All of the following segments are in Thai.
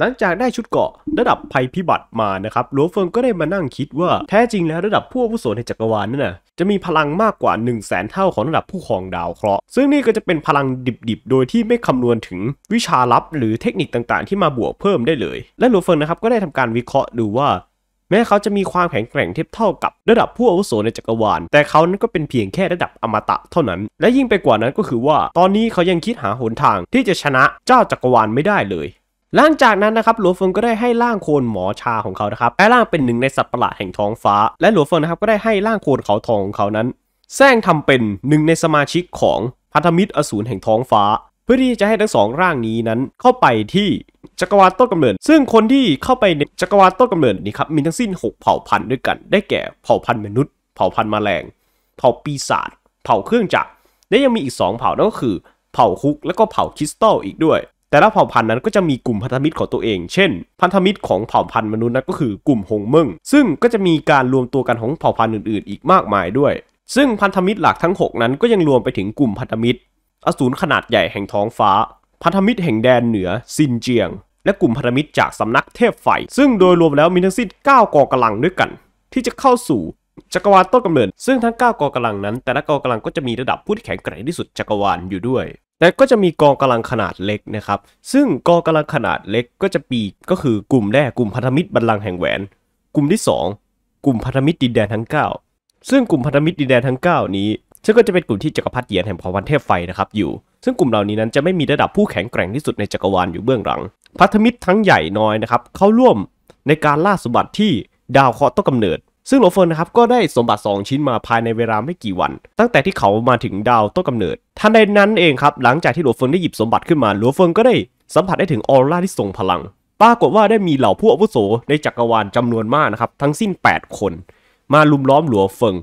หลังจากได้ชุดเกาะระดับภัยพิบัติมานะครับ หลวงเฟิงก็ได้มานั่งคิดว่า แท้จริงแล้วระดับผู้อาวุโสในจักรวาลนั่นนะจะมีพลังมากกว่า 1 0 0 0 0แสนเท่าของระดับผู้ครองดาวเคราะห์ ซึ่งนี่ก็จะเป็นพลังดิบๆ โดยที่ไม่คำนวณถึงวิชาลับหรือเทคนิคต่างๆ ที่มาบวกเพิ่มได้เลย และหลวงเฟิงนะครับก็ได้ทำการวิเคราะห์ดูว่า แม้เขาจะมีความแข็งแกร่งเทียบเท่ากับระดับผู้อาวุโสในจักรวาล แต่เขานั้นก็เป็นเพียงแค่ระดับอมตะเท่านั้น และยิ่งไปกว่านั้นก็คือว่า ตอนนี้เขายังคิดหาหนทางที่จะชนะเจ้าจักรวาลไม่ได้เลยหลังจากนั้นนะครับ หลัวเฟิงก็ได้ให้ร่างโคนหมอชาของเขานะครับแลร่างเป็นหนึ่งในสัตว์ประหลาดแห่งท้องฟ้า และหลัวเฟิงนะครับก็ได้ให้ร่างโคนเขาทองของเขานั้นแซงทำเป็นหนึ่งในสมาชิกของพันธมิตรอสูรแห่งท้องฟ้า เพื่อที่จะให้ทั้งสองร่างนี้นั้นเข้าไปที่จักรวาลต้นกำเนิด ซึ่งคนที่เข้าไปในจักรวาลต้นกำเนิดนี่ครับมีทั้งสิ้น 6 เผ่าพันธุ์ด้วยกัน ได้แก่เผ่าพันธุ์มนุษย์ เผ่าพันธุ์แมลง เผ่าปีศาจ เผ่าเครื่องจักร และยังมีอีก 2 เผ่านั่นก็คือเผ่าคุก และก็เผ่าคริสตัลอีกด้วยแต่ละเผ่าพันธุ์นั้นก็จะมีกลุ่มพันธมิตรของตัวเอง เช่น พันธมิตรของเผ่าพันธุ์มนุษย์นั้นก็คือกลุ่มหงมึง ซึ่งก็จะมีการรวมตัวกันของเผ่าพันธุ์อื่นๆ อีกมากมายด้วย ซึ่งพันธมิตรหลักทั้ง 6 นั้น ก็ยังรวมไปถึงกลุ่มพันธมิตรอสูรขนาดใหญ่แห่งท้องฟ้า พันธมิตรแห่งแดนเหนือซินเจียง และกลุ่มพันธมิตรจากสำนักเทพไฟ ซึ่งโดยรวมแล้วมีทั้งสิ้น9กองกำลังด้วยกัน ที่จะเข้าสู่จักรวาลต้นกำเนิด ซึ่งทั้ง 9 กองกำลังนั้นแต่ละกองกำลังก็จะมีระดับผู้ที่แข็งแกร่งที่สุดจักรวาลอยู่ด้วยแต่ก็จะมีกองกำลังขนาดเล็กนะครับ ซึ่งกองกำลังขนาดเล็กก็จะปีกก็คือกลุ่มแรกกลุ่มพันธมิตรบัลลังแห่งแหวน กลุ่มที่ 2 กลุ่มพันธมิตรดินแดนทั้ง9ซึ่งกลุ่มพันธมิตรดินแดนทั้ง 9 นี้ซึ่งก็จะเป็นกลุ่มที่จักรพรรดิเยียนแห่งพรวันเทพไฟนะครับอยู่ ซึ่งกลุ่มเหล่านี้นั้นจะไม่มีระดับผู้แข็งแกร่งที่สุดในจักรวาลอยู่เบื้องหลัง พันธมิตรทั้งใหญ่น้อยนะครับเข้าร่วมในการล่าสมบัติที่ดาวเคราะห์ต้องกำเนิดซึ่งโลเฟิร์นนะครับก็ได้สมบัติ2ชิ้นมาภายในเวลาไม่กี่วันตั้งแต่ที่เขามาถึงดาวต้นกำเนิดท่านใดนั้นเองครับหลังจากที่โลเฟิร์นได้หยิบสมบัติขึ้นมาโลเฟิร์นก็ได้สัมผัสได้ถึงออร่าที่ทรงพลัง ปรากฏว่าได้มีเหล่าผู้อาวุโสในจักรวาลจำนวนมากนะครับทั้งสิ้น 8 คน มาลุมล้อมหลัวเฟิง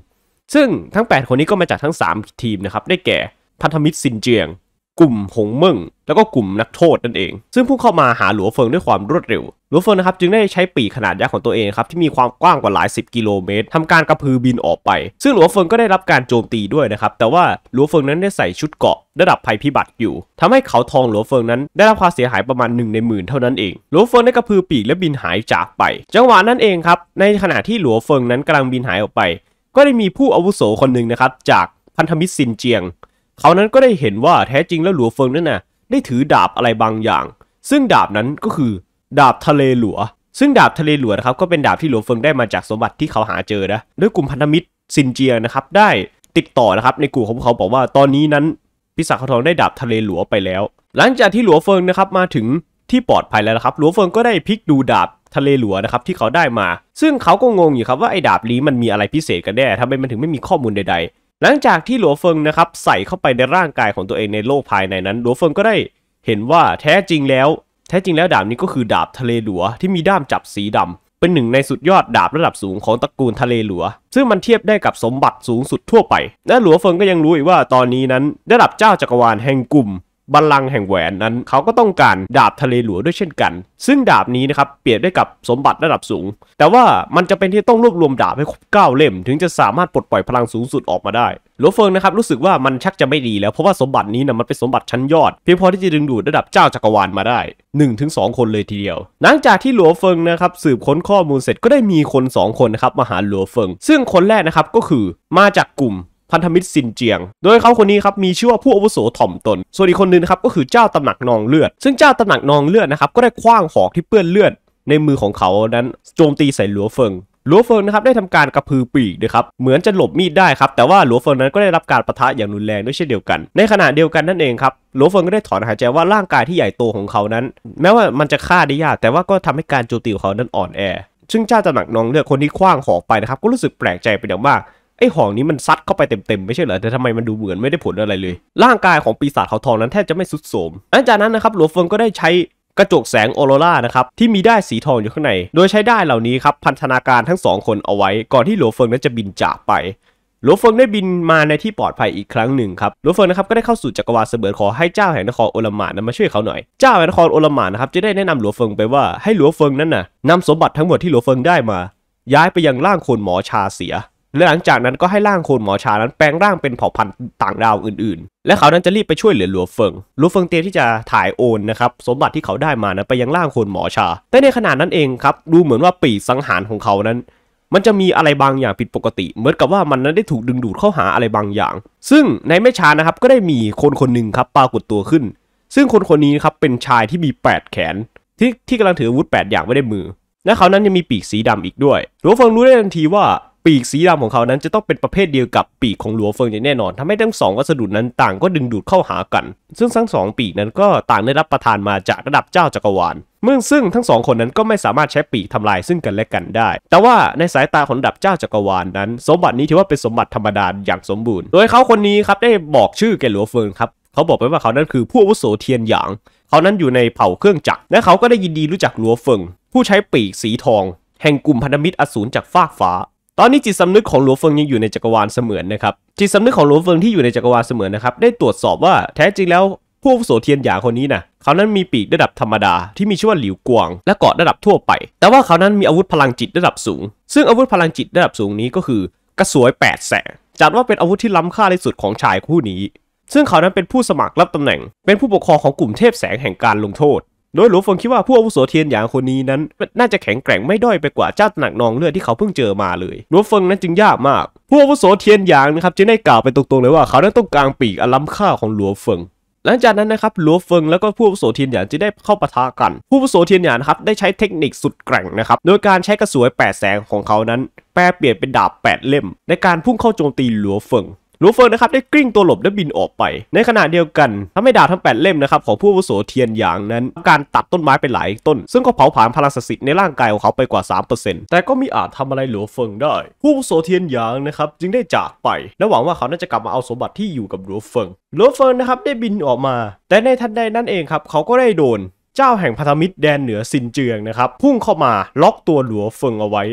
ซึ่งทั้ง 8 คนนี้ก็มาจากทั้ง 3 ทีมนะครับได้แก่พันธมิตรซินเจียง กลุ่มหงเมึงแล้วก็กลุ่มนักโทษนั่นเอง ซึ่งพูกเข้ามาหาหลัวเฟิงด้วยความรวดเร็วลูฟเฟอร์นะครับจึงได้ใช้ปีกขนาดยักษ์ของตัวเองครับที่มีความกว้างกว่าหลาย 10 กิโลเมตรทำการกระพือบินออกไป ซึ่งหลวงเฟิงก็ได้รับการโจมตีด้วยนะครับ แต่ว่าหลวงเฟิงนั้นได้ใส่ชุดเกาะระดับภัยพิบัติอยู่ ทำให้เขาทองหลวงเฟิงนั้นได้รับความเสียหายประมาณ1ในหมื่นเท่านั้นเอง หลวงเฟิงได้กระพือปีกและบินหายจากไป จังหวะนั้นเองครับในขณะที่หลวงเฟิงนั้นกำลังบินหายออกไป ก็ได้มีผู้อาวุโสคนหนึ่งนะครับจากพันธมิตรซินเจียงเขานั้นก็ได้เห็นว่าแท้จริงแล้วหลวงเฟิงนั้นน่ะได้ถือดาบอะไรบางอย่าง ซึ่งดาบนั้นก็คือดาบทะเลหลวซึ่งดาบทะเลหลวนะครับ ก็เป็นดาบที่หลวงเฟิงได้มาจากสมบัติที่เขาหาเจอนะด้วยกลุ่มพันธมิตรซินเจียนะครับได้ติดต่อนะครับในกลุ่มของเขาบอกว่าตอนนี้นั้น พิศักขาทองได้ดาบทะเลหลวไปแล้ว หลังจากที่หลวงเฟิงนะครับมาถึงที่ปลอดภัยแล้วนะครับหลวงเฟิงก็ได้พลิกดูดาบทะเลหลวนะครับที่เขาได้มา ซึ่งเขาก็งงอยู่ครับว่าไอ้ดาบนี้มันมีอะไรพิเศษกันแน่ทำไมมันถึงไม่มีข้อมูลใดๆ หลังจากที่หลวงเฟิงนะครับใส่เข้าไปในร่างกายของตัวเองในโลกภายในนั้น หลวงเฟิงก็ได้เห็นว่าแท้จริงแล้วแท้จริงแล้วดาบนี้ก็คือดาบทะเลหลัวที่มีด้ามจับสีดำเป็นหนึ่งในสุดยอดดาบระดับสูงของตระกูลทะเลหลัว ซึ่งมันเทียบได้กับสมบัติสูงสุดทั่วไป และหลัวเฟิงก็ยังรู้อีกว่าตอนนี้นั้น ระดับเจ้าจักรวาลแห่งกลุ่มบัลลังก์แห่งแหวนนั้นเขาก็ต้องการดาบทะเลหลวงด้วยเช่นกัน ซึ่งดาบนี้นะครับเปรียบได้กับสมบัติระดับสูง แต่ว่ามันจะเป็นที่ต้องรวบรวมดาบให้ครบเก้าเล่ม ถึงจะสามารถปลดปล่อยพลังสูงสุดออกมาได้ หลวงเฟิงนะครับรู้สึกว่ามันชักจะไม่ดีแล้วเพราะว่าสมบัตินี้นะมันเป็นสมบัติชั้นยอดเพียงพอที่จะดึงดูดระดับเจ้าจักรวาลมาได้1สคนเลยทีเดียว หลังจากที่หลวงเฟิงนะครับสืบค้นข้อมูลเสร็จก็ได้มีคน 2 คนนะครับมาหาหลวงเฟิง ซึ่งคนแรกนะครับก็คือมาจากกลุ่มพันธมิตรซินเจียง โดยเขาคนนี้ครับมีชื่อว่าผู้อาวุโสถ่อมตน ส่วนอีกคนนึงนะครับก็คือเจ้าตำหนักนองเลือด ซึ่งเจ้าตำหนักนองเลือดนะครับก็ได้คว้างหอกที่เปื้อนเลือด ในมือของเขานั้น โจมตีใส่หลัวเฟิงหลัวเฟิงนะครับได้ทำการกระพือปีกนะครับ เหมือนจะหลบมีดได้ครับ แต่ว่าหลัวเฟิงนั้นก็ได้รับการประทะอย่างรุนแรงด้วยเช่นเดียวกัน ในขณะเดียวกันนั่นเองครับหลัวเฟิงก็ได้ถอนหายใจว่าร่างกายที่ใหญ่โตของเขานั้น แม้ว่ามันจะฆ่าได้ยาก แต่ว่าก็ทำให้การโจมตีของเขานั้นอ่อนแอ ซึ่งเจ้าตำหนักนองเลือดคนที่คว้างหอกไปนะครับก็รู้สึกแปลกใจไปอย่างมากไอ้ห่องนี้มันซัดเข้าไปเต็มๆ ไม่ใช่เหรอ แต่ทำไมมันดูเหมือนไม่ได้ผลอะไรเลย ร่างกายของปีศาจเขาทองนั้นแทบจะไม่สุดโสม หลังจากนั้นนะครับ หลวงเฟิงก็ได้ใช้กระจกแสงออโรรานะครับที่มีได้สีทองอยู่ข้างใน โดยใช้ได้เหล่านี้ครับพันธนาการทั้งสองคนเอาไว้ ก่อนที่หลววเฟิงนั้นจะบินจากไป หลววเฟิงได้บินมาในที่ปลอดภัยอีกครั้งหนึ่งครับ หลววเฟิงนะครับก็ได้เข้าสู่จักรวาลเสมือนขอให้เจ้าแห่งนครโอลมานนั้นมาช่วยเขาหน่อย เจ้าแห่งนครโอลมานนะครับจะได้แนะนำหลววเฟิงไปว่าให้หลววเฟิงนั้นน่ะนำสมบัติทั้งหมดที่หลวเฟิงได้มา ย้ายไปยังร่างคนหมอชาเสียและหลังจากนั้นก็ให้ร่างโคนหมอชานั้นแปลงร่างเป็นเผ่าพันธุ์ต่างดาวอื่นๆ และเขานั้นจะรีบไปช่วยเหลือหลัวเฟิง หลัวเฟิงเตรียมที่จะถ่ายโอนนะครับสมบัติที่เขาได้มานะไปยังร่างโคนหมอชา แต่ในขณะนั้นเองครับ ดูเหมือนว่าปีสังหารของเขานั้น มันจะมีอะไรบางอย่างผิดปกติ เหมือนกับว่ามันนั้นได้ถูกดึงดูดเข้าหาอะไรบางอย่าง ซึ่งในไม่ช้านะครับก็ได้มีคนคนหนึ่งครับปรากฏตัวขึ้น ซึ่งคนคนนี้ครับเป็นชายที่มี 8 แขนที่ที่กำลังถืออาวุธ8อย่างไว้ในมือ และเขานั้นยังมีปีกสีดำอีกด้วยหลัวเฟิงรู้ได้ทันทีว่าปีกสีดำของเขานั้นจะต้องเป็นประเภทเดียวกับปีกของหลัวเฟิงอย่างแน่นอนทำให้ทั้งสองวัสดุนั้นต่างก็ดึงดูดเข้าหากัน ซึ่งทั้งสองปีกนั้นก็ต่างได้รับประทานมาจากระดับเจ้าจักรวาลเมื่อซึ่งทั้งสองคนนั้นก็ไม่สามารถใช้ปีกทำลายซึ่งกันและกันได้ แต่ว่าในสายตาของดับเจ้าจักรวาลนนั้น สมบัตินี้ถือว่าเป็นสมบัติธรรมดาอย่างสมบูรณ์ โดยเขาคนนี้ครับได้บอกชื่อแก่หลัวเฟิงครับ เขาบอกไปว่าเขานั้นคือผู้อาวุโสเทียนหยาง เขานั้นอยู่ในเผ่าเครื่องจักร และเขาก็ได้ยินดีรู้จักหลัวเฟิงผู้ใช้ปีกสีทอง แห่งกลุ่มพันธมิตรอสูรจากฟากฟ้าตอนนี้จิตสำนึกของหลวงเฟิงยังอยู่ในจักรวาลเสมือนนะครับจิตสำนึกของหลวงเฟิงที่อยู่ในจักรวาลเสมือนนะครับได้ตรวจสอบว่าแท้จริงแล้ว ผู้โสเทียนหยางคนนี้นะเขานั้นมีปีกระดับธรรมดา ที่มีชื่อว่าหลิวกวงและเกาะระดับทั่วไป แต่ว่าเขานั้นมีอาวุธพลังจิตระดับสูง ซึ่งอาวุธพลังจิตระดับสูงนี้ก็คือกระสวย8แสงจัดว่าเป็นอาวุธที่ล้ำค่าที่สุดของชายผู้นี้ ซึ่งเขานั้นเป็นผู้สมัครรับตำแหน่ง เป็นผู้ปกครองของกลุ่มเทพแสงแห่งการลงโทษโดยหลวงฟงคิดว่าผู้อาวุโสเทียนหยางคนนี้นั้นน่าจะแข็งแกร่งไม่ด้อยไปกว่าเจ้าหนักนองเลือดที่เขาเพิ่งเจอมาเลยหลวงฟงนั้นจึงยากมากผู้อาวุโสเทียนหยางนะครับจึงได้กล่าวไปตรงๆเลยว่าเขานั้นต้องการปีกอลัมค่าของหลวงฟงหลังจากนั้นนะครับหลัวเฟิงแล้วก็ผู้อาวุโสเทียนหยางจะได้เข้าปะทะกันผู้อาวุโสเทียนหยานครับได้ใช้เทคนิคสุดแกร่งนะครับโดยการใช้กระสวยแปดแสงของเขานั้นแปลเปลี่ยนเป็นดาบแปดเล่มในการพุ่งเข้าโจมตีหลัวเฟิงลูเฟิงนะครับได้กลิ้งตัวหลบและบินออกไป ในขณะเดียวกันทำให้ดาบทั้ง8เล่มนะครับของผู้วุโสเทียนหยางนั้นการตัดต้นไม้ไปหลายต้นซึ่งก็เผาผลาญพลังศักดิ์สิทธิ์ในร่างกายของเขาไปกว่า 3%แต่ก็มีอาจทำอะไรหลัวเฟิงได้ ผู้วุโสเทียนหยางนะครับจึงได้จากไป และหวังว่าเขาน่าจะกลับมาเอาสมบัติที่อยู่กับหลัวเฟิงหลัวเฟิงนะครับได้บินออกมา แต่ในทันใดนั่นเองครับเขาก็ได้โดน เจ้าแห่งพัธมิตรแดนเหนือซินเจียงนะครับพุ่งเข้ามาล็อกตัวหลัวเฟิงเอาไว้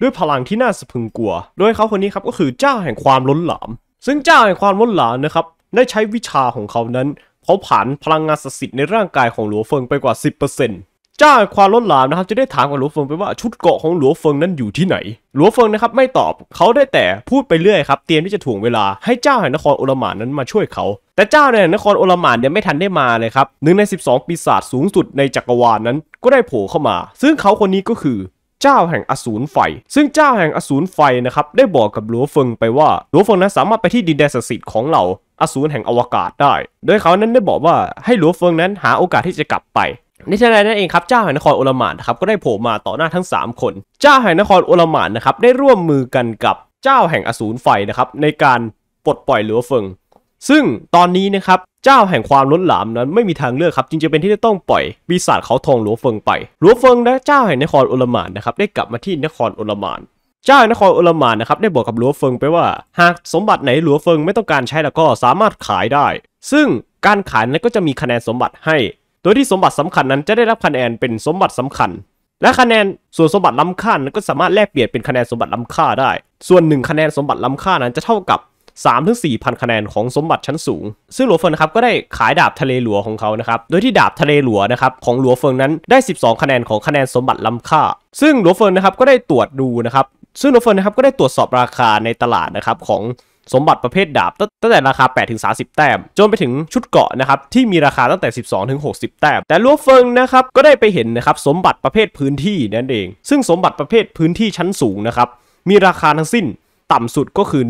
ด้วยพลังที่น่าสะพึงกลัวโดยเขาคนนี้ครับก็คือเจ้าแห่งความล้นหลามซึ่งเจ้าแห่งความล้นหลามนะครับได้ใช้วิชาของเขานั้นเผาผลาญพลังงานศักดิ์สิทธิ์ในร่างกายของหลัวเฟิงไปกว่า 10%เจ้าแห่งความล้นหลามนะครับจะได้ถามกับหลัวเฟิงไปว่าชุดเกาะของหลัวเฟิงนั้นอยู่ที่ไหน หลัวเฟิงนะครับไม่ตอบเขาได้แต่พูดไปเรื่อยครับเตรียมที่จะถ่วงเวลาให้เจ้าแห่งนครโอลมานนั้นมาช่วยเขา แต่เจ้าแห่งนครโอลมานเนี่ยไม่ทันได้มาเลยครับหนึ่งใน 12 ปีศาจสูงสุดในจักรวาลนนั้น ก็ได้โผล่เข้ามา ซึ่งเขาคนนี้ก็คือเจ้าแห่งอสูรไฟ ซึ่งเจ้าแห่งอสูรไฟนะครับได้บอกกับหลวเฟิงไปว่า หลวเฟิงนั้นสามารถไปที่ดินแดนศักดิ์สิทธิ์ของเราอสูรแห่งอวกาศได้ โดยเขานั้นได้บอกว่าให้หลวเฟิงนั้นหาโอกาสที่จะกลับไป ในทันใดนั้นเองครับเจ้าแห่งนครโอลมานครับก็ได้โผล่มาต่อหน้าทั้ง 3 คน เจ้าแห่งนครโอลมานนะครับได้ร่วมมือกันกับเจ้าแห่งอสูรไฟนะครับในการปลดปล่อยหลวเฟิงซึ่งตอนนี้นะครับเจ้าแห่งความล้นหลามนั้นไม่มีทางเลือกครับจึงจะเป็นที่จะต้องปล่อย ปีศาจเขาทองหลวงเฟิงไปหลวงเฟิงและเจ้าแห่งนครอุลมานนะครับได้กลับมาที่นครอุลมานเจ้านครอุลมานนะครับได้บอกกับหลวงเฟิงไปว่า หากสมบัติไหนหลวงเฟิงไม่ต้องการใช้แล้วก็สามารถขายได้ ซึ่งการขายนั้นก็จะมีคะแนนสมบัติให้ โดยที่สมบัติสำคัญนั้นจะได้รับคะแนนเป็นสมบัติสำคัญ และคะแนนส่วนสมบัติล้ำค่านั้นก็สามารถแลกเปลี่ยนเป็นคะแนนสมบัติล้าค่าได้ส่วนหนึ่งคะแนนสมบัติล้าค่านั้นจะเท่ากับ3ถึงพันคะแนนของสมบัติชั้นสูง ซึ่งหลัวเฟิงนะครับก็ได้ขายดาบทะเลหลวงของเขานะครับ โดยที่ดาบทะเลหลวงนะครับของหลัวเฟิงนั้นได้ 12 คะแนนของคะแนนสมบัติล้ำค่า ซึ่งหลัวเฟิงนะครับก็ได้ตรวจดูนะครับ ซึ่งหลัวเฟิงนะครับก็ได้ตรวจสอบราคาในตลาดนะครับของสมบัติประเภทดาบตั้งแต่ราคา8ถึง30แต้ม จนไปถึงชุดเกาะนะครับที่มีราคาตั้งแต่ 12ถึง60 แต้ม แต่ลัวเฟิงนะครับก็ได้ไปเห็นนะครับสมบัติประเภทพื้นที่นั่นเอง ซึ่งสมบัติประเภทพื้นที่ชั้นสูงนะครับมีราคาทั้งสิ้นต่ำสุดก็คือ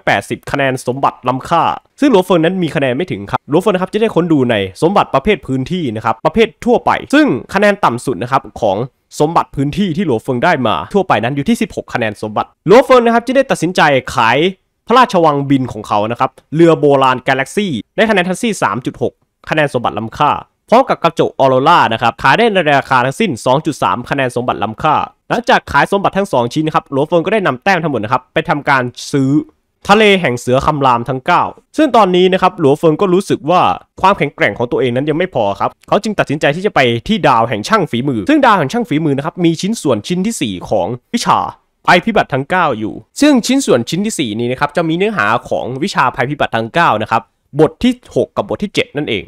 180 คะแนนสมบัติล้ำค่า ซึ่งหลวเฟินนั้นมีคะแนนไม่ถึงครับหลวเฟินนะครับ จะได้ค้นดูในสมบัติประเภทพื้นที่นะครับ ประเภททั่วไป ซึ่งคะแนนต่ำสุดนะครับของสมบัติพื้นที่ที่หลวเฟินได้มาทั่วไปนั้นอยู่ที่ 16 คะแนนสมบัติหลวเฟิ์นะครับ จะได้ตัดสินใจขายพระราชวังบินของเขา นะครับ เรือโบราณกาแล็กซี่ได้คะแนนทั้งซี่3.6 คะแนนสมบัติล้ำค่าพร้อมกับกระจกออโรร่านะครับขายได้ในราคาทั้งสิ้น 2.3 คะแนนสมบัติล้ำค่า หลังจากขายสมบัติทั้ง 2 ชิ้นครับ หลวงเฟิงก็ได้นำแต้มทั้งหมดนะครับไปทำการซื้อทะเลแห่งเสือคำรามทั้ง 9 ซึ่งตอนนี้นะครับหลวงเฟิงก็รู้สึกว่าความแข็งแกร่งของตัวเองนั้นยังไม่พอครับ เขาจึงตัดสินใจที่จะไปที่ดาวแห่งช่างฝีมือ ซึ่งดาวแห่งช่างฝีมือนะครับมีชิ้นส่วนชิ้นที่ 4 ของวิชาภัยพิบัติทั้ง 9 อยู่ ซึ่งชิ้นส่วนชิ้นที่ 4 นี้นะครับจะมีเนื้อหาของวิชาภัยพิบัติทั้ง9นะครับบทที่ 6 กับบทที่ 7 นั่นเอง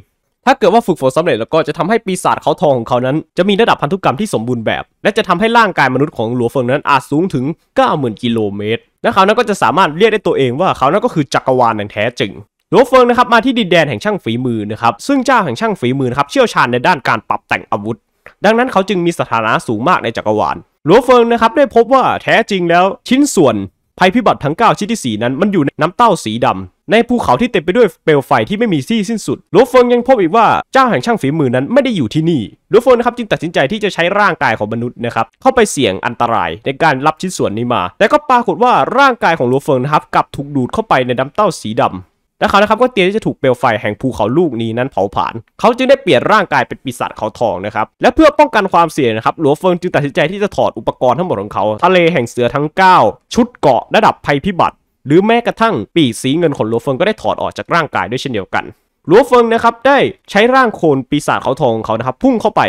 ถ้าเกิดว่าฝึกฝนสำเร็จแล้วก็จะทำให้ปีศาจเขาทองของเขานั้นจะมีระดับพันธุกรรมที่สมบูรณ์แบบ และจะทำให้ร่างกายมนุษย์ของหลัวเฟิงนั้นอาจสูงถึง 90,000 กิโลเมตร และเขานั้นก็จะสามารถเรียกได้ตัวเองว่าเขานั้นก็คือจักรวาลอย่างแท้จริงหลวเฟิงนะครับมาที่ดินแดนแห่งช่างฝีมือนะครับซึ่งเจ้าแห่งช่างฝีมือครับเชี่ยวชาญในด้านการปรับแต่งอาวุธ ดังนั้นเขาจึงมีสถานะสูงมากในจักรวาลหลวเฟิงนะครับได้พบว่าแท้จริงแล้ว ชิ้นส่วนภัยพิบัติทั้ง9ชิ้นที่4นั้น มันอยู่ในน้ำเต้าสีดาในภูเขาที่เต็มไปด้วยเปลวไฟที่ไม่มีที่สิ้นสุดลลวเฟิงยังพบอีกว่าเจ้าแห่งช่างฝีมือนั้นไม่ได้อยู่ที่นี่ลลวเฟิงนะครับจึงตัดสินใจที่จะใช้ร่างกายของมนุษย์นะครับเข้าไปเสี่ยงอันตรายในการรับชิ้นส่วนนี้มา แต่ก็ปรากฏว่าร่างกายของลลวเฟิงนะครับกลับถูกดูดเข้าไปในน้าเต้าสีดำและเขานะครับก็เตรียมที่จะถูกเปลวไฟแห่งภูเขาลูกนี้นั้นเผาผลาญ เขาจึงได้เปลี่ยนร่างกายเป็นปีศาจเขาทองนะครับ และเพื่อป้องกันความเสี่ยงนะครับหลวงเฟิงจึงตัดสินใจที่จะถอดอุปกรณ์ทั้งหมดของเขาทะเลแห่งเสือทั้ง9ชุดเกาะระดับภัยพิบัติหรือแม้กระทั่งปีสีเงินของหลัวเฟิงก็ได้ถอดออกจากร่างกายด้วยเช่นเดียวกันหลัวเฟิงนะครับได้ใช้ร่างโคนปีศาจเขาทองเขานะครับพุ่งเข้าไป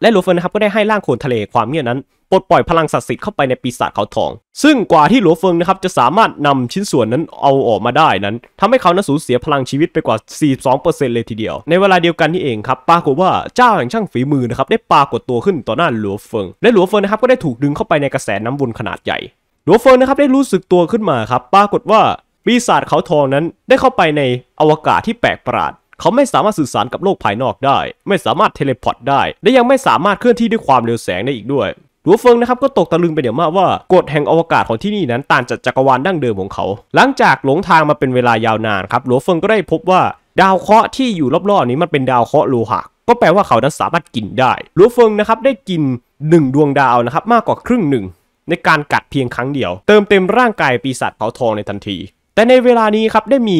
และหลัวเฟิงนะครับก็ได้ให้ร่างโคนทะเลความเงี่ยนั้นปลดปล่อยพลังศักดิ์สิทธิ์เข้าไปในปีศาจเขาทอง ซึ่งกว่าที่หลัวเฟิงนะครับจะสามารถนำชิ้นส่วนนั้นเอาออกมาได้นั้น ทำให้เขานั้นสูญเสียพลังชีวิตไปกว่า 42%เลยทีเดียว ในเวลาเดียวกันนี่เองครับปรากฏว่าเจ้าแห่งช่างฝีมือนะครับได้ปรากฏตัวขึ้นต่อหน้าหลัวเฟิง และหลัวเฟิงนะครับก็ได้ถูกดึงเข้าไปในกระแสน้ำวนขนาดใหญ่หลัวเฟิงนะครับได้รู้สึกตัวขึ้นมาครับปรากฏว่า ปีศาจเขาทองนั้น ได้เข้าไปในอวกาศที่แปลกประหลาดเขาไม่สามารถสื่อสารกับโลกภายนอกได้ ไม่สามารถเทเลพอร์ตได้และยังไม่สามารถเคลื่อนที่ด้วยความเร็วแสงได้อีกด้วยหลัวเฟิงนะครับก็ตกตะลึงไปเดี๋ยวมากว่ากฎแห่งอวกาศของที่นี่นั้นต่างจากจักรวาลดั้งเดิมของเขา หลังจากหลงทางมาเป็นเวลายาวนานครับหลัวเฟิงก็ได้พบว่า ดาวเคราะห์ที่อยู่รอบๆนี้มันเป็นดาวเคราะห์โลหะก็แปลว่าเขานั้นสามารถกินได้หลัวเฟิงนะครับได้กิน 1 ดวงดาวนะครับมากกว่าครึ่งหนึ่งในการกัดเพียงครั้งเดียว เติมเต็มร่างกายปีศาจเผาทองในทันที แต่ในเวลานี้ครับได้มี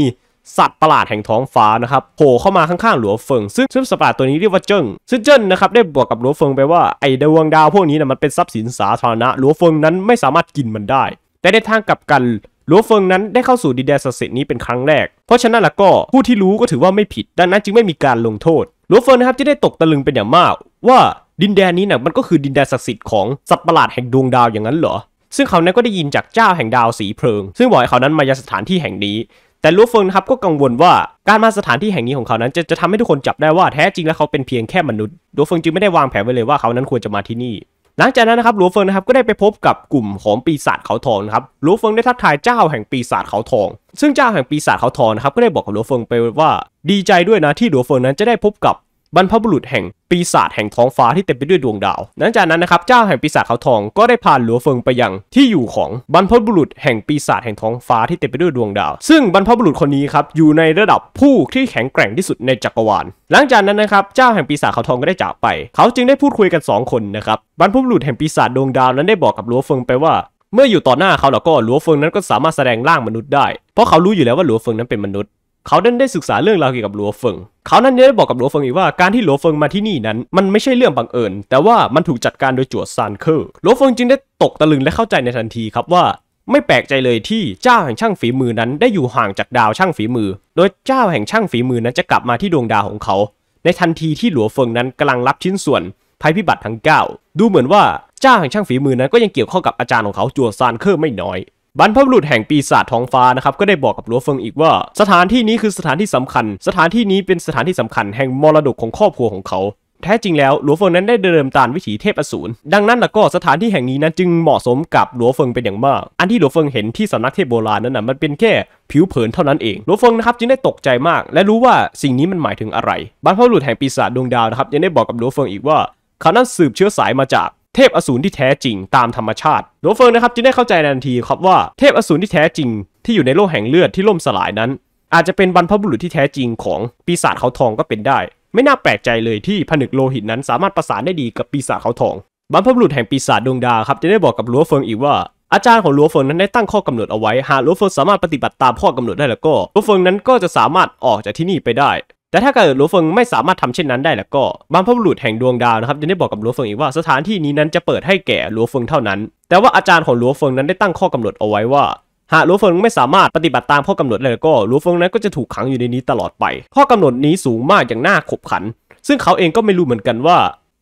สัตว์ประหลาดแห่งท้องฟ้านะครับโผล่เข้ามาข้างๆหลัวเฟิง ซึ่งซึ่งสัตว์ประหลาดตัวนี้เรียกว่าเจิ้งซึ่งเจิ้งนะครับได้บวกกับหลัวเฟิงไปว่าไอ้ดวงดาวพวกนี้นะมันเป็นทรัพย์สินสาธารณะหลัวเฟิงนั้นไม่สามารถกินมันได้ แต่ในทางกลับกันหลัวเฟิงนั้นได้เข้าสู่ดินแดนสั์สิทธิ์นี้เป็นครั้งแรก เพราะฉะนั้นล่ะก็ผู้ที่รู้ก็ถือว่าไม่ผิดดังนั้นจึงไม่มีการลงโทษหลัวเฟิงนะครับที่ได้ตกตะลึงเป็นอย่างมาก ว่าดินแดนนี้นะ่ะ มันก็คือดินแดนศักดิ์สิทธิ์ของ สัตว์ประหลาดแห่งดวงดาวอย่างนั้นเหรอ ซึ่งเขานั้นก็ได้ยินจากเจ้าแห่งดาวสีเพลิง ซึ่งบอกให้เขานั้นมายังสถานที่แห่งนี้ แต่ลูเฟิงนะครับก็กังวลว่าการมาสถานที่แห่งนี้ของเขานั้น จะจะทำให้ทุกคนจับได้ว่าแท้จริงแล้วเขาเป็นเพียงแค่มนุษย์ลูเฟิงจึงไม่ได้วางแผนไว้เลยว่าเขานั้นควรจะมาที่นี่ หลังจากนั้นนะครับหลวงเฟิงนะครับก็ได้ไปพบกับกลุ่มของปีศาจเขาทองครับหลวงเฟิงได้ทักทายเจ้าแห่งปีศาจเขาทอง ซึ่งเจ้าแห่งปีศาจเขาทองนะครับก็ได้บอกกับหลวงเฟิงไปว่าดีใจด้วยนะที่หลวงเฟิงนั้นจะได้พบกับบรรพบุรุษแห่งปีศาจแห่งท้องฟ้าที่เต็มไปด้วยดวงดาว หลังจากนั้นนะครับเจ้าแห่งปีศาจเขาทองก็ได้พาหลัวเฟิงไปยัง ที่อยู่ของบรรพบุรุษแห่งปีศาจแห่งท้องฟ้าที่เต็มไปด้วยดวงดาว ซึ่งบรรพบุรุษคนนี้ครับอยู่ในระดับผู้ที่แข็งแกร่งที่สุดในจักรวาลหลังจากนั้นนะครับเจ้าแห่งปีศาจเขาทองก็ได้จากไป เขาจึงได้พูดคุยกัน 2 คนนะครับบรรพบุรุษแห่งปีศาจดวงดาวนั้นได้บอกกับหลัวเฟิงไปว่า เมื่ออยู่ต่อหน้าเขาแล้วก็หลัวเฟิงนั้นก็สามารถแสดงร่างมนุษย์ได้ เพราะเขารู้อยู่แล้วว่าหลัวเฟิงนั้นเป็นมนุษย์เขาดั้นได้ศึกษาเรื่องราวเกี่ยวกับหลัวเฟิง เขานั้นได้บอกกับหลัวเฟิงอีกว่า การที่หลัวเฟิงมาที่นี่นั้น มันไม่ใช่เรื่องบังเอิญ แต่ว่ามันถูกจัดการโดยจวดซานเคอร์หลัวเฟิงจึงได้ตกตะลึงและเข้าใจในทันทีครับว่า ไม่แปลกใจเลยที่เจ้าแห่งช่างฝีมือนั้นได้อยู่ห่างจากดาวช่างฝีมือ โดยเจ้าแห่งช่างฝีมือนั้นจะกลับมาที่ดวงดาวของเขา ในทันทีที่หลัวเฟิงนั้นกำลังรับชิ้นส่วนภัยพิบัติทั้ง 9 ดูเหมือนว่าเจ้าแห่งช่างฝีมือนั้น ก็ยังเกี่ยวข้องกับอาจารย์ของเขาจัวซานเคอร์ไม่น้อยบรรพบุรุษแห่งปีศาจท้องฟ้านะครับก็ได้บอกกับหลัวเฟิงอีกว่า สถานที่นี้คือสถานที่สำคัญ สถานที่นี้เป็นสถานที่สำคัญแห่งมรดกของครอบครัวของเขา แท้จริงแล้วหลัวเฟิงนั้นได้เดิมตามวิถีเทพอสูรดังนั้นแล้วก็สถานที่แห่งนี้นั้นจึงเหมาะสมกับหลัวเฟิงเป็นอย่างมาก อันที่หลัวเฟิงเห็นที่สำนักเทพโบราณนั้นน่ะมันเป็นแค่ผิวเผินเท่านั้นเองหลัวเฟิงนะครับจึงได้ตกใจมาก และรู้ว่าสิ่งนี้มันหมายถึงอะไรบรรพบุรุษแห่งปีศาจดวงดาวนะครับยังได้บอกกับหลัวเฟิงอีกว่าเขานั้นสืบเชื้อสายมาจากเทพอสูรที่แท้จริงตามธรรมชาติหลวงเฟิงนะครับจึงได้เข้าใจในทันทีครับว่าเทพอสูรที่แท้จริงที่อยู่ในโลกแห่งเลือดที่ล่มสลายนั้น อาจจะเป็นบรรพบุรุษที่แท้จริงของปีศาจเขาทองก็เป็นได้ ไม่น่าแปลกใจเลยที่ผนึกโลหิตนั้นสามารถประสานได้ดีกับปีศาจเขาทอง บรรพบุรุษแห่งปีศาจดวงดาวครับจะได้บอกกับหลวงเฟิงอีกว่าอาจารย์ของหลวงเฟิงนั้นได้ตั้งข้อกำหนดเอาไว้หากหลวงเฟิงสามารถปฏิบัติตามข้อกำหนดได้แล้วก็หลวงเฟิงนั้นก็จะสามารถออกจากที่นี่ไปได้แต่ถ้าเกิดลัวเฟิงไม่สามารถทำเช่นนั้นได้แล้วก็บางพบุรุษแห่งดวงดาวนะครับยังได้บอกกับลัวเฟิงอีกว่าสถานที่นี้นั้นจะเปิดให้แก่ลัวเฟิงเท่านั้น แต่ว่าอาจารย์ของลัวเฟิงนั้นได้ตั้งข้อกำหนดเอาไว้ว่า หากลัวเฟิงไม่สามารถปฏิบัติตามข้อกำหนดแล้วก็ลัวเฟิงนั้นก็จะถูกขังอยู่ในนี้ตลอดไป ข้อกำหนดนี้สูงมากอย่างน่าขบขัน ซึ่งเขาเองก็ไม่รู้เหมือนกันว่า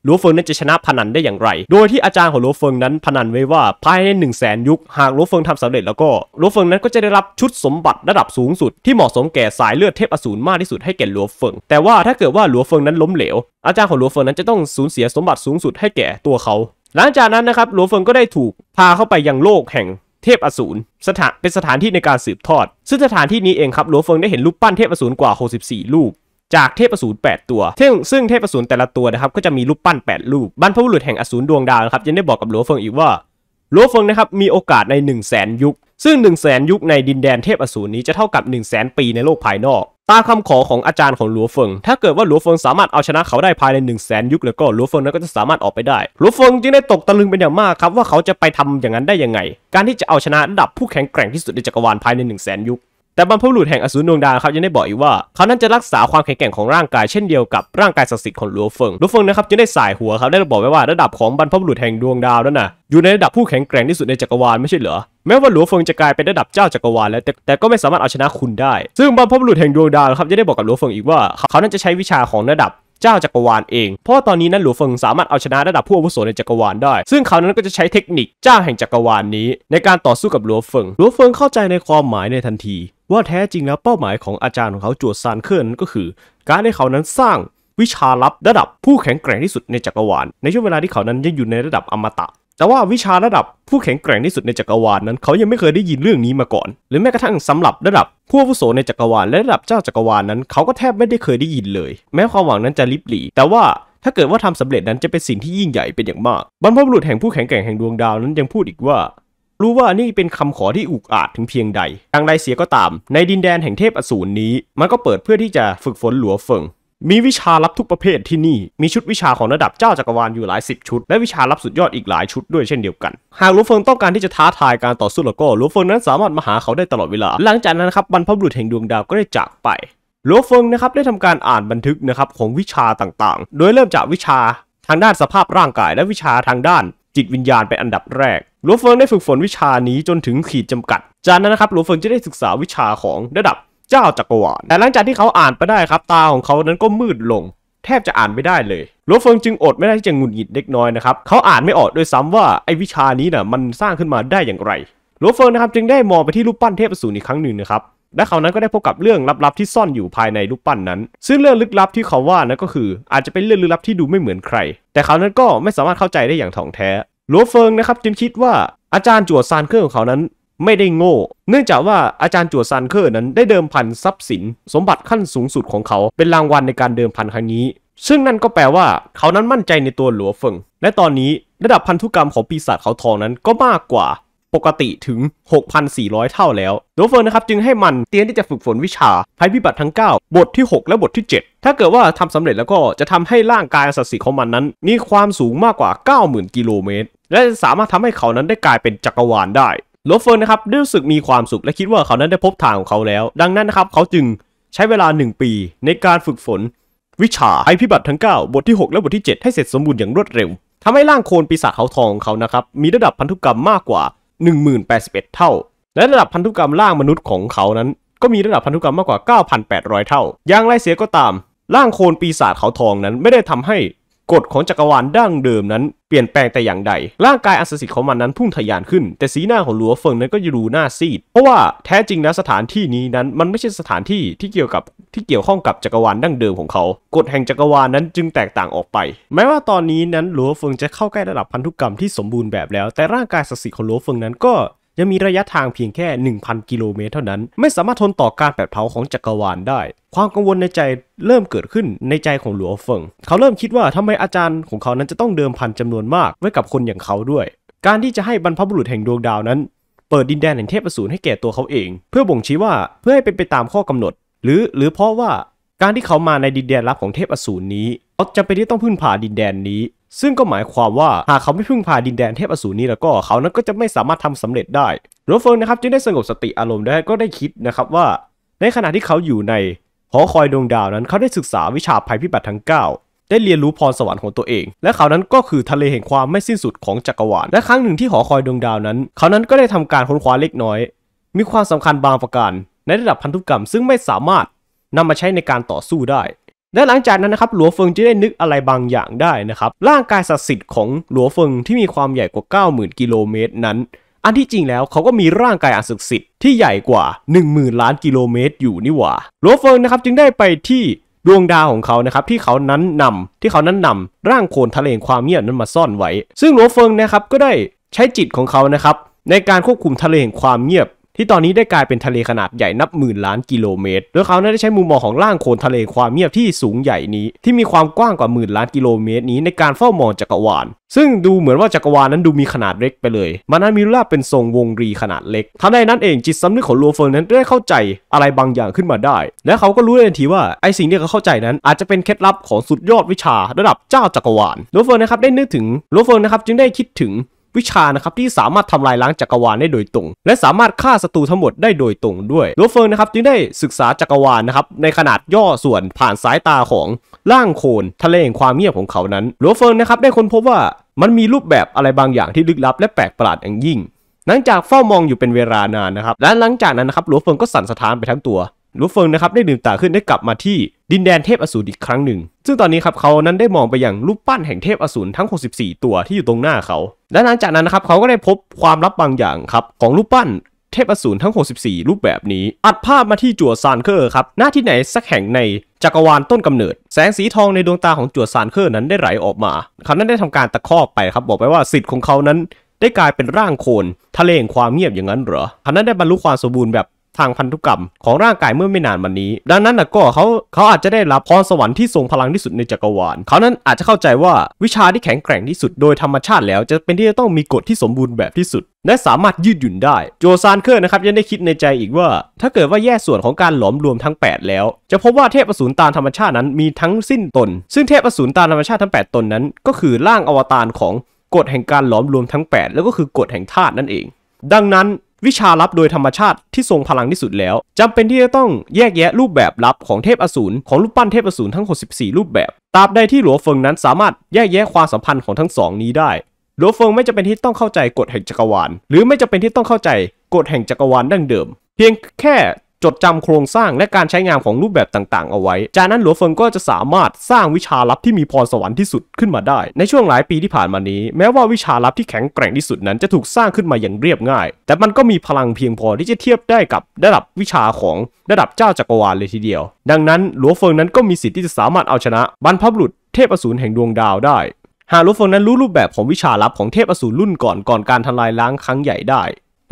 หลูฟเฟิงนั้นจะชนะพนันได้อย่างไร โดยที่อาจารย์ของหลูฟเฟิงนั้นพนันไว้ว่าภายใน1 0 0 0 0แสนยุค หากหลูฟเฟิงทำสำเร็จแล้วก็หลูฟเฟิงนั้นก็จะได้รับชุดสมบัติระดับสูงสุด ที่เหมาะสมแก่สายเลือดเทพอสูรมากที่สุดให้แก่หลูฟเฟิง แต่ว่าถ้าเกิดว่าหลูฟเฟิงนั้นล้มเหลวอาจารย์ของหลูฟเฟิงนั้นจะต้องสูญเสียสมบัติสูงสุดให้แก่ตัวเขา หลังจากนั้นนะครับหลูฟเฟิงก็ได้ถูกพาเข้าไปยังโลกแห่ง เทพอสูร สถานเป็นสถานที่ในการสืบทอดซึ่งสถานที่นี้เองครับหลูฟเฟิงได้เห็นรูปปั้นเทพอสูรกว่า 64 รูปจากเทพอสูร8ตัวซึ่งซึ่งเทพอสูรแต่ละตัวนะครับก็จะมีรูปปั้น8 รูปบรรพบุรุษแห่งอสูรดวงดาวนะครับยังได้บอกกับหลวงเฟิงอีกว่าหลวงเฟิงนะครับมีโอกาสใน1 0 0 0 0แสนยุคซึ่ง1 0 0 0 0แสนยุคในดินแดนเทพอสูรนี้จะเท่ากับ1 0 0 0 0แสนปีในโลกภายนอก ตามคำขอของอาจารย์ของหลวงเฟิงถ้าเกิดว่าหลวงเฟิงสามารถเอาชนะเขาได้ภายใน1นึ่งแสนยุค แล้วก็หลวงเฟิงนั้นก็จะสามารถออกไปได้หลวงเฟิงจึงได้ตกตะลึงเป็นอย่างมากครับว่าเขาจะไปทำอย่างนั้นได้ยังไงการที่จะเอาชนะดับผู้แข็งแกร่งที่สุดในจักรวาลภายใน 1 0 0 0 0แยุคแต่บรรพบุรุษแห่งอสูรดวงดาวครับยังได้บอกอีกว่าเขานั้นจะรักษาความแข็งแกร่งของร่างกายเช่นเดียวกับร่างกายศักดิ์สิทธิ์ของลัวเฟิงลัวเฟิงนะครับจึงได้สายหัวครับได้บอกไว้ว่าระดับของบรรพบุรุษแห่งดวงดาวนั้นนะอยู่ในระดับผู้แข็งแกร่งที่สุดในจักรวาลไม่ใช่เหรอแม้ว่าหลวงเฟิงจะกลายเป็นระดับเจ้าจักรวาลแล้วแต่แต่ก็ไม่สามารถเอาชนะคุณได้ ซึ่งบรรพบุรุษแห่งดวงดาวครับยังได้บอกกับหลวงเฟิงอีกว่าเขานั้นจะใช้วิชาของระดับเจ้าจักรวาลเองเพราะตอนนี้นั้นหลัวเฟิงสามารถเอาชนะระดับผู้อาวุโสในจักรวาลได้ ซึ่งเขานั้นก็จะใช้เทคนิคเจ้าแห่งจักรวาลนี้ ในการต่อสู้กับหลัวเฟิงหลัวเฟิงเข้าใจในความหมายในทันทีว่าแท้จริงแล้วเป้าหมายของอาจารย์ของเขาจวดซานเคิลก็คือ การให้เขานั้นสร้างวิชาลับระดับผู้แข็งแกร่งที่สุดในจักรวาลในช่วงเวลาที่เขานั้นยังอยู่ในระดับอมตะ แต่ว่าวิชาระดับผู้แข็งแกร่งที่สุดในจักรวาลนั้น เขายังไม่เคยได้ยินเรื่องนี้มาก่อน หรือแม้กระทั่งสำหรับระดับผู้ผูวุโสในจักรวาลและระดับเจ้าจักรวาลนั้นเขาก็แทบไม่ได้เคยได้ยินเลย แม้ความหวังนั้นจะลิบหลีแต่ว่าถ้าเกิดว่าทำสำเร็จนั้นจะเป็นสิ่งที่ยิ่งใหญ่เป็นอย่างมากบรรพบุรุษแห่งผู้แข็งแกร่งแห่งดวงดาวนั้นยังพูดอีกว่ารู้ว่านี่เป็นคำขอที่อุกอาจ ถึงเพียงใดอย่างไรเสียก็ตาม ในดินแดนแห่งเทพอสูรนี้ มันก็เปิดเพื่อที่จะฝึกฝนหลัวเฟิง มีวิชาลับทุกประเภทที่นี่ มีชุดวิชาของระดับเจ้าจักรวาลอยู่หลายสิบชุด และวิชาลับสุดยอดอีกหลายชุดด้วยเช่นเดียวกัน หากลูเฟิงต้องการที่จะท้าทายการต่อสู้แล้วก็ลูเฟิงนั้นสามารถมาหาเขาได้ตลอดเวลา หลังจากนั้นครับบรรพบุรุษแห่งดวงดาวก็ได้จากไปลูเฟิงนะครับได้ทำการอ่านบันทึกนะครับของวิชาต่างๆ โดยเริ่มจากวิชาทางด้านสภาพร่างกายและวิชาทางด้านจิตวิญญาณไปอันดับแรกหลวงเฟิงได้ฝึกฝนวิชานี้จนถึงขีดจำกัด จากนั้นนะครับหลวงเฟิงจะได้ศึกษาวิชาของระดับเจ้าจักรวาลแต่หลังจากที่เขาอ่านไปได้ครับตาของเขานั้นก็มืดลง แทบจะอ่านไม่ได้เลยหลวงเฟิงจึงอดไม่ได้ที่จะหงุดหงิดเล็กน้อยนะครับเขาอ่านไม่ออกด้วยซ้ำว่าไอ้วิชานี้นะ่ะมันสร้างขึ้นมาได้อย่างไรหลวงเฟิงนะครับจึงได้มองไปที่รูปปั้นเทพสูรอีกครั้งหนึ่งนะครับและเขานั้นก็ได้พบกับเรื่องลับๆที่ซ่อนอยู่ภายในรูปปั้นนั้น ซึ่งเรื่องลึกลับที่เขาว่านั้นก็คือ อาจจะเป็นเรื่องลึกลับที่ดูไม่เหมือนใคร แต่เขานั้นก็ไม่สามารถเข้าใจได้อย่างถ่องแท้หลัวเฟิงนะครับจึงคิดว่า อาจารย์จั่วซานเคิร์ของเขานั้นไม่ได้โง่ เนื่องจากว่าอาจารย์จั่วซานเคิร์นั้นได้เดิมพันทรัพย์สิน สมบัติขั้นสูงสุดของเขาเป็นรางวัลในการเดิมพันครั้งนี้ ซึ่งนั่นก็แปลว่าเขานั้นมั่นใจในตัวหลัวเฟิง และตอนนี้ระดับพันธุกรรมของปีศาจเขาทองนั้นก็มากกว่าปกติถึง 6,400 เท่าแล้วโดเฟอร์นะครับจึงให้มันเตรียมที่จะฝึกฝนวิชาภัยพิบัติทั้ง 9 บทที่ 6 และบทที่ 7 ถ้าเกิดว่าทำสำเร็จแล้วก็จะทำให้ร่างกายสัตว์สิของมันนั้น มีความสูงมากกว่า 90,000 กิโลเมตร และสามารถทำให้เขานั้นได้กลายเป็นจักรวาลได้โลเฟอร์นะครับรู้สึกมีความสุขและคิดว่าเขานั้นได้พบทางของเขาแล้ว ดังนั้นนะครับเขาจึงใช้เวลา 1 ปีในการฝึกฝนวิชาไอพิบัติทั้ง9บทที่ 6 และบทที่ 7 ให้เสร็จสมบูรณ์อย่างรวดเร็วทำให้ร่างโคลนปีศาจเขาทองของเขานะครับมีระดับพันธุกรรมมากกว่า1081 เท่า และระดับพันธุกรรมร่างมนุษย์ของเขานั้น ก็มีระดับพันธุกรรมมากกว่า 9,800 เท่า อย่างไรเสียก็ตาม ร่างโคลนปีศาจเขาทองนั้นไม่ได้ทำให้กฎของจักรวาลดั้งเดิมนั้นเปลี่ยนแปลงแต่อย่างใดร่างกายอัศสิทธิ์ของมันนั้นพุ่งทะยานขึ้น แต่สีหน้าของหลัวเฟิงนั้นก็ยูรูหน้าซีด เพราะว่าแท้จริงนะสถานที่นี้นั้นมันไม่ใช่สถานที่ที่เกี่ยวกับที่เกี่ยวข้องกับจักรวาลดั้งเดิมของเขากฎแห่งจักรวาลนั้นจึงแตกต่างออกไป แม้ว่าตอนนี้นั้นหลัวเฟิงจะเข้าใกล้ระดับพันธุกรรมที่สมบูรณ์แบบแล้ว แต่ร่างกายอัสิทธิ์ของหลัวเฟิงนั้นก็ยังมีระยะทางเพียงแค่ 1,000 กิโลเมตรเท่านั้น ไม่สามารถทนต่อการแผดเผาของจักรวาลได้ ความกังวลในใจเริ่มเกิดขึ้นในใจของหลัวเฟิง เขาเริ่มคิดว่าทำไมอาจารย์ของเขานั้นจะต้องเดิมพันจำนวนมากไว้กับคนอย่างเขาด้วย การที่จะให้บรรพบุรุษแห่งดวงดาวนั้น เปิดดินแดนแห่งเทพอสูรให้แก่ตัวเขาเอง เพื่อบ่งชี้ว่าเพื่อให้เป็นไปตามข้อกำหนด หรือหรือเพราะว่าการที่เขามาในดินแดนลับของเทพอสูรนี้เขาจะเป็นที่ต้องพึ่งผ่าดินแดนนี้ ซึ่งก็หมายความว่าหากเขาไม่พึ่งพาดินแดนเทพอสูรนี้แล้วก็ เขานั้นก็จะไม่สามารถทำสำเร็จได้โรเฟิร์นนะครับจึงได้สงบสติอารมณ์ได้ก็ได้คิดนะครับว่า ในขณะที่เขาอยู่ในหอคอยดวงดาวนั้น เขาได้ศึกษาวิชาภัยพิบัติทั้ง 9 ได้เรียนรู้พรสวรรค์ของตัวเอง และเขานั้นก็คือทะเลแห่งความไม่สิ้นสุดของจักรวาลและครั้งหนึ่งที่หอคอยดวงดาวนั้น เขานั้นก็ได้ทำการค้นคว้าเล็กน้อย มีความสำคัญบางประการในระดับพันธุกรรมซึ่งไม่สามารถนำมาใช้ในการต่อสู้ได้และหลังจากนั้นนะครับหลัวเฟิงจะได้นึกอะไรบางอย่างได้นะครับร่างกายศักดิ์สิทธิ์ของหลัวเฟิงที่มีความใหญ่กว่า 90,000กิโลเมตรนั้น อันที่จริงแล้วเขาก็มีร่างกายอันศักดิ์สิทธิ์ที่ใหญ่กว่า 10,000 ล้านกิโลเมตร อยู่นี่หว่าหลัวเฟิงนะครับจึงได้ไปที่ดวงดาวของเขานะครับที่เขานั้นนำ ที่เขานั้นนำร่างโคลนทะเลความเงียบนั้นมาซ่อนไว้ ซึ่งหลัวเฟิงนะครับก็ได้ใช้จิตของเขานะครับในการควบคุมทะเลแห่งความเงียบที่ตอนนี้ได้กลายเป็นทะเลขนาดใหญ่นับหมื่นล้านกิโลเมตรโดยเขาได้ใช้มุมมองของล่างโคนทะเลความเงียบที่สูงใหญ่นี้ ที่มีความกว้างกว่าหมื่นล้านกิโลเมตรนี้ในการเฝ้ามองจักรวาล ซึ่งดูเหมือนว่าจักรวาลนั้นดูมีขนาดเล็กไปเลย มานามิลล่าเป็นทรงวงรีขนาดเล็กทันใดนั้นเองจิตสำนึกของลัวเฟิร์นนั้นได้เข้าใจอะไรบางอย่างขึ้นมาได้ และเขาก็รู้ทันทีว่าไอสิ่งที่เขาเข้าใจนั้น อาจจะเป็นเคล็ดลับของสุดยอดวิชาระดับเจ้าจักรวาลลัวเฟิร์นนะครับได้นึกถึงลัวเฟิร์นนะครับจึงได้คิดถึงวิชานะครับที่สามารถทำลายล้างจักรวาลได้โดยตรง และสามารถฆ่าศัตรูทั้งหมดได้โดยตรงด้วยโวเฟิงนะครับจึงได้ศึกษาจักรวาลนะครับในขนาดย่อส่วนผ่านสายตาของร่างโคน ทะเลแห่งความเงียบของเขานั้นโวเฟิงนะครับได้ค้นพบว่ามันมีรูปแบบอะไรบางอย่างที่ลึกลับและแปลกประหลาดอย่างยิ่ง หลังจากเฝ้ามองอยู่เป็นเวลานานนะครับและหลังจากนั้นนะครับลัวเฟิงก็สั่นสะท้านไปทั้งตัวลูเฟิงนะครับได้ดืมตาขึ้นได้กลับมาที่ดินแดนเทพอสูรอีกครั้งหนึ่ง ซึ่งตอนนี้ครับเขานั้นได้มองไปยังรูปปั้นแห่งเทพอสูรทั้ง 64 ตัวที่อยู่ตรงหน้าเขาและหลังจากนั้นนะครับเขาก็ได้พบความลับบางอย่างครับของรูปปั้นเทพอสูรทั้ง 64 รูปแบบนี้ อัดภาพมาที่จั่วซานเคอร์ครับหน้าที่ไหนสักแห่งในจักรวาลต้นกำเนิดแสงสีทองในดวงตาของจั่วซานเคอร์นั้นได้ไหลออกมาเขานั้นได้ทำการตะคอกไปครับบอกไปว่าสิทธิ์ของเขานั้น ได้กลายเป็นร่างโคนทะเลงความเงียบอย่างนั้นเหรอเขานั้นได้บรรลุความสมบูรณ์แบบทางพันธุกรรมของร่างกายเมื่อไม่นานมานี้ ดังนั้นนะก็เขาเขาอาจจะได้รับพรสวรรค์ที่ทรงพลังที่สุดในจักรวาลเขานั้นอาจจะเข้าใจว่าวิชาที่แข็งแกร่งที่สุดโดยธรรมชาติแล้วจะเป็นที่จะต้องมีกฎที่สมบูรณ์แบบที่สุด และสามารถยืดหยุ่นได้ โจซานเคอร์นะครับยังได้คิดในใจอีกว่า ถ้าเกิดว่าแยกส่วนของการหลอมรวมทั้ง 8 แล้วจะพบว่าเทพอสูรตาธรรมชาตินั้นมีทั้งสิ้นตนซึ่งเทพอสูรตาธรรมชาติทั้ง8ตนนั้นก็คือร่างอวตารของกฎแห่งการหลอมรวมทั้ง 8 แล้วก็คือกฎแห่งธาตุนั่นเอง ดังนั้นวิชาลับโดยธรรมชาติที่ทรงพลังที่สุดแล้ว จำเป็นที่จะต้องแยกแยะรูปแบบลับของเทพอสูรของรูปปั้นเทพอสูรทั้ง 64 รูปแบบตราบใดที่หลวงเฟิงนั้นสามารถแยกแยะความสัมพันธ์ของทั้งสอง นี้ได้หลวงเฟิงไม่จำเป็นที่ต้องเข้าใจกฎแห่งจักรวาลหรือไม่จำเป็นที่ต้องเข้าใจกฎแห่งจักรวาลดั้งเดิม เพียงแค่จดจำโครงสร้างและการใช้งานของรูปแบบต่างๆเอาไว้ จากนั้นหลัวเฟิงก็จะสามารถสร้างวิชาลับที่มีพรสวรรค์ที่สุดขึ้นมาได้ ในช่วงหลายปีที่ผ่านมานี้ แม้ว่าวิชาลับที่แข็งแกร่งที่สุดนั้นจะถูกสร้างขึ้นมาอย่างเรียบง่าย แต่มันก็มีพลังเพียงพอ ที่จะเทียบได้กับระดับวิชาของระดับเจ้าจักรวาลเลยทีเดียว ดังนั้นหลัวเฟิงนั้นก็มีสิทธิ์ที่จะสามารถเอาชนะบรรพบุรุษเทพอสูรแห่งดวงดาวได้ หากลูฟงนั้นรู้รูปแบบของวิชาลับของเทพอสูรรุ่นก่อนก่อนการทลายล้างครั้งใหญ่ได้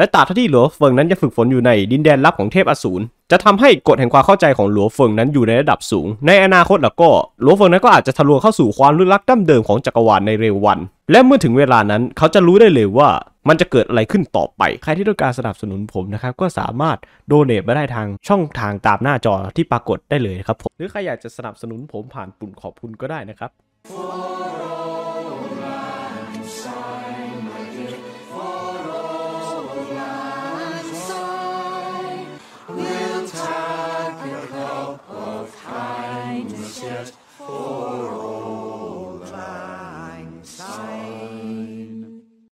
และตราท่าที่หลัวเฟิงนั้นจะฝึกฝนอยู่ในดินแดนลับของเทพอสูรจะทำให้กฎแห่งความเข้าใจของหลัวเฟิงนั้นอยู่ในระดับสูง ในอนาคตแล้วก็หลัวเฟิงนั้นก็อาจจะทะลวงเข้าสู่ความลึกลับดั้มเดิมของจักรวาลในเร็ววัน และเมื่อถึงเวลานั้นเขาจะรู้ได้เลยว่ามันจะเกิดอะไรขึ้นต่อไป ใครที่ต้องการสนับสนุนผมนะครับก็สามารถโดเนทมาได้ทางช่องทางตามหน้าจอที่ปรากฏได้เลยครับผมหรือใครอยากจะสนับสนุนผมผ่านปุ่มขอบคุณก็ได้นะครับ